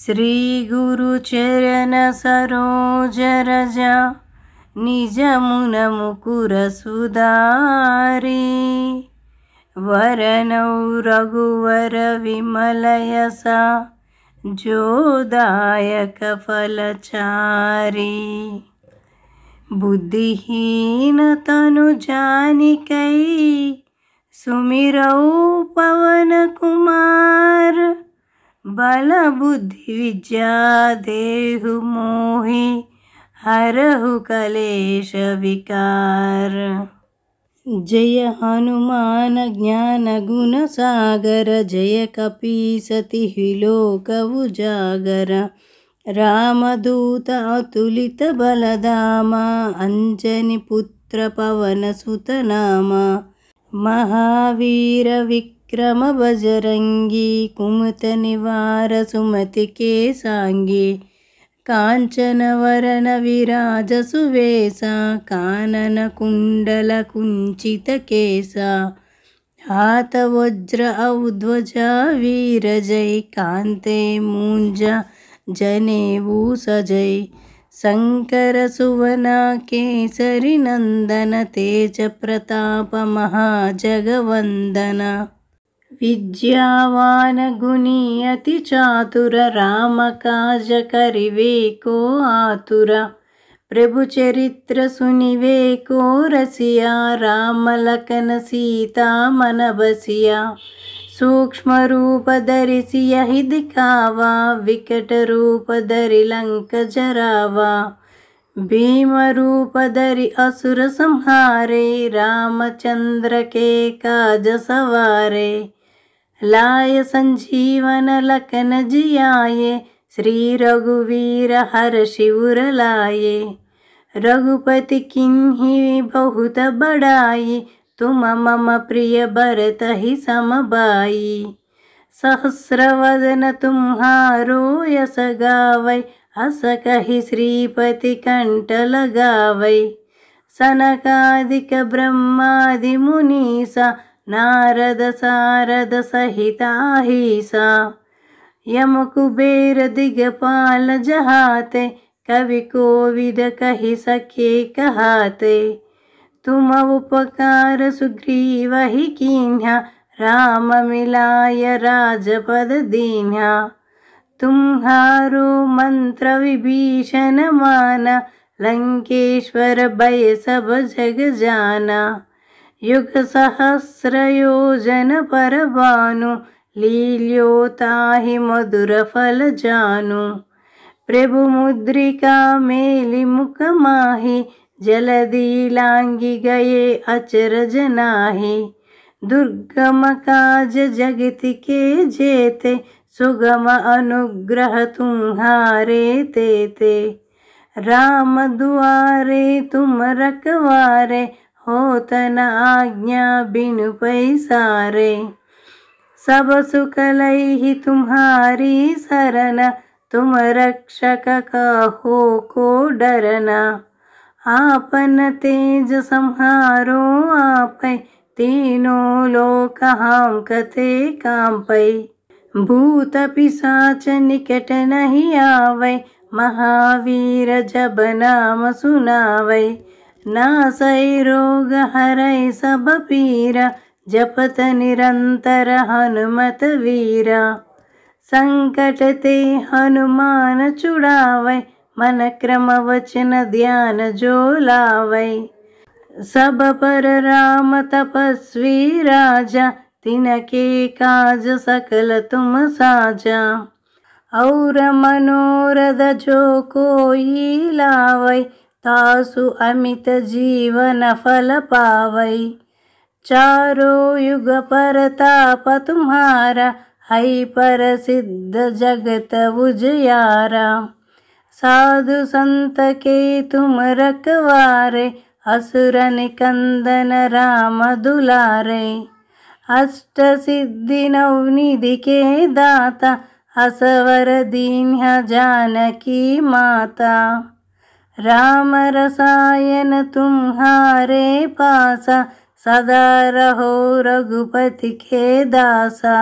श्रीगुरुचरण सरोजरजा वरनौ रघुवर विमलयस जोदायक फलचारी जानिकै सुमिरौ पवनकुमार। बलबुद्धिविद्यादेहु मोहि हरहु कलेशविकार विकार जय हनुमान ज्ञानगुणसागर जय कपी सति हि लोकवुजागर रामदूत अतुलित बलदामा। अञ्जनि पुत्रपवन सुतनामा महावीरवि क्रमबजरङ्गी कुमुतनिवारसुमतिकेशाङ्गी काञ्चनवरणविराजसुवेशा हातवज्र औध्वजा वीरजै कान्ते मुञ्जने भूसजय शङ्करसुवनकेसरिनन्दन तेजप्रतापमहाजगवन्दन विज्ञावानगुणीयतिचातुर रामकाजकरिवेको आतुर प्रभुचरित्रसुनिवेको रसिया रामलखनसीतामनवसिया सूक्ष्मरूपदरि दिकावा, विकटरूपदरि लङ्कजरा वा भीमरूपदरि असुरसंहारे रामचन्द्रके काजसवारे लाय सञ्जीवन लखन जियाय श्रीरघुवीरहर शिवरलाय रघुपति किन्हि बहुत बडायि तुम मम प्रिय भरत हि समबायि सहस्रवदन यस गावै कहि श्रीपति कण्ठलगावै मुनीसा नारद शारद सहिताहिसा कुबेर दिगपाल जहाते कवि कोविद कहि सखे कहाते तुम उपकार सुग्रीवहि राम राममिलाय राजपद दीन्हा मंत्र मन्त्रविभीषण माना लङ्केश्वर भय सब जग जाना युगसहस्रयोजन पर बानु लील्यो प्रभुमुद्रिका मेलिमुखमाहि जल दीलाङ्गि गये अचर जनाहि दुर्गम के जेते सुगम अनुग्रह तुम्हारे ते ते रामद्वारे तुम रखवारे तन आज्ञा बिनु पै सारे सब सुखलैहि तुम्हारी शरना तुम रक्षक को को डरना आपन तेज संहारो आपनो लोकथे का पै भूत पिशाच निकट नहीं नहि आवै महावीर जब नाम सुनावै नासै हरै सब पीरा जपत निरन्तर हनुमत वीरा सङ्कट ते हनुमान चुडावै, मन क्रम वचन ध्यान जो सब पर राम तपस्वी राजा तिनके काज सकल तुम साजा और मनोरद जो कोई लावै तासु अमित जीवन फल पावै चारो युग जगत साधु संत युगपरतापतुहारा ऐ परसिद्धजगतभुजयारा साधुसन्तकेतुमरकवारे असुरनिकन्दन रामदुलारे के दाता जानकी माता रामरसायन रसायन पासा सदा रहो रघुपति के दासा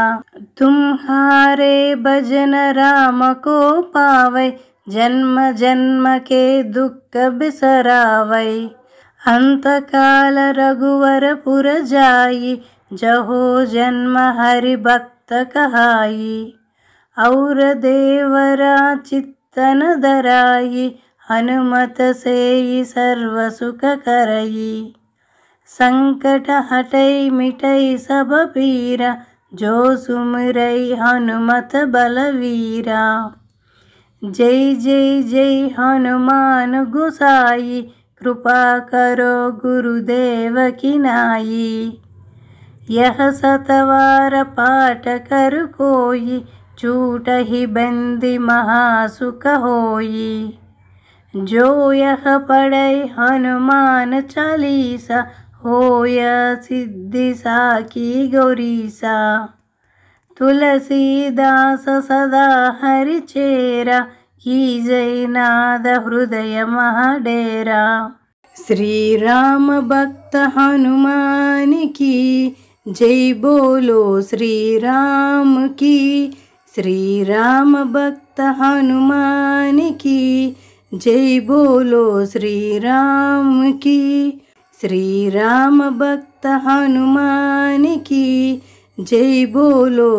तुम्हारे भजन राम को पावै जन्म जन्म के दुख बिसरावै अन्तकाल रघुवर पुर जायि जहो जन्म हरि भक्त कहाई, और देवरा चित्तन दराई, हनुमत सर्वसुखकरयि सङ्कटहटै करई संकट हटै मिटै सब पीरा जो हनुमत बलवीरा जय जय जय हनुमान गुसाई कृपा करो गुरुदेव यह सतवार पाठ कर कोयि चूटहि बन्दि महासुख होयि जो यः हनुमान हनुमान चालीसा सिद्धि सिद्धिसा की गौरीसा तुलसीदास सदा हरिचेरा की जय नाद हृदय महाडेरा श्रीराम भक्त हनुमान की जय बोलो श्रीराम की श्रीराम भक्त हनुमान की जय बोलो राम की राम भक्त हनुमान की जय बोलो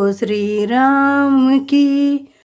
राम की